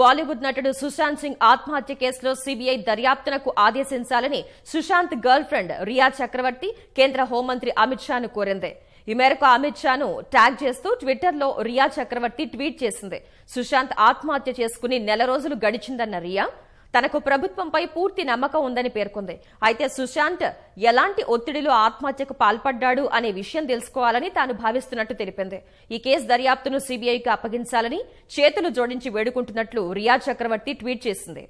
బాలీవుడ్ నటుడు సుశాంత్ సింగ్ ఆత్మహత్య కేసులో సీబీఐ దర్యాప్తునకు ఆదేశించాలని సుశాంత్ గర్ల్ ఫ్రెండ్ రియా చక్రవర్తి కేంద్ర హోంమంత్రి అమిత్ షాను కోరింది ఈ మేరకు అమిత్ షాను ట్యాగ్ చేస్తూ ట్విట్టర్లో రియా చక్రవర్తి ట్వీట్ చేసింది సుశాంత్ ఆత్మహత్య చేసుకుని నెల రోజులు గడిచిందన్న రియా తనకు ప్రభుత్వంపై పూర్తి నమ్మకం ఉందని పేర్కొంది అయితే సుశాంత్ ఎలాంటి ఒత్తిడిలో ఆత్మహత్యకు పాల్పడ్డాడు అనే విషయం తెలుసుకోవాలని తాను భావిస్తున్నట్టు తెలిపింది ఈ కేసు దర్యాప్తును సీబీఐకి అప్పగించాలని చేతులు జోడించి వేడుకుంటున్నట్లు రియా చక్రవర్తి ట్వీట్ చేసింది